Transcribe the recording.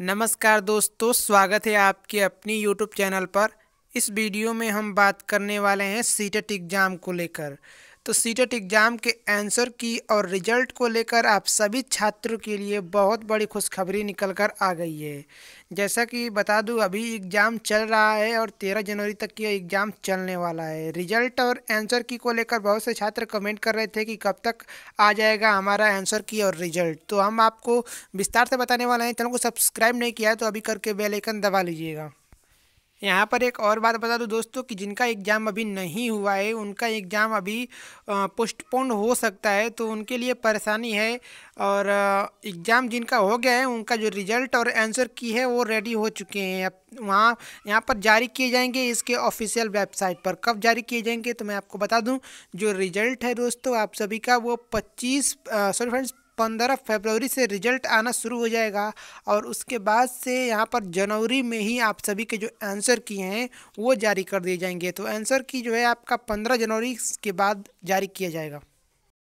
नमस्कार दोस्तों स्वागत है आपके अपनी यूट्यूब चैनल पर इस वीडियो में हम बात करने वाले हैं सीटेट एग्ज़ाम e e को लेकर तो सीटेट एग्ज़ाम e के आंसर की और रिजल्ट को लेकर आप सभी छात्रों के लिए बहुत बड़ी खुशखबरी निकल कर आ गई है जैसा कि बता दूं अभी एग्ज़ाम चल रहा है और तेरह जनवरी तक यह एग्ज़ाम चलने वाला है रिजल्ट और आंसर की को लेकर बहुत से छात्र कमेंट कर रहे थे कि कब तक आ जाएगा हमारा आंसर की और रिजल्ट तो हम आपको विस्तार से बताने वाले हैं चैनल को सब्सक्राइब नहीं किया है तो अभी करके बेलाइकन दबा लीजिएगा यहाँ पर एक और बात बता दूँ दोस्तों कि जिनका एग्ज़ाम अभी नहीं हुआ है उनका एग्ज़ाम अभी पोस्टपोन हो सकता है तो उनके लिए परेशानी है और एग्ज़ाम जिनका हो गया है उनका जो रिज़ल्ट और आंसर की है वो रेडी हो चुके हैं अब वहाँ यहाँ पर जारी किए जाएंगे इसके ऑफिशियल वेबसाइट पर कब जारी किए जाएंगे तो मैं आपको बता दूँ जो रिज़ल्ट है दोस्तों आप सभी का वो पच्चीस सॉरी फ्रेंड्स पंद्रह फरवरी से रिजल्ट आना शुरू हो जाएगा और उसके बाद से यहाँ पर जनवरी में ही आप सभी के जो आंसर किए हैं वो जारी कर दिए जाएंगे तो आंसर की जो है आपका पंद्रह जनवरी के बाद जारी किया जाएगा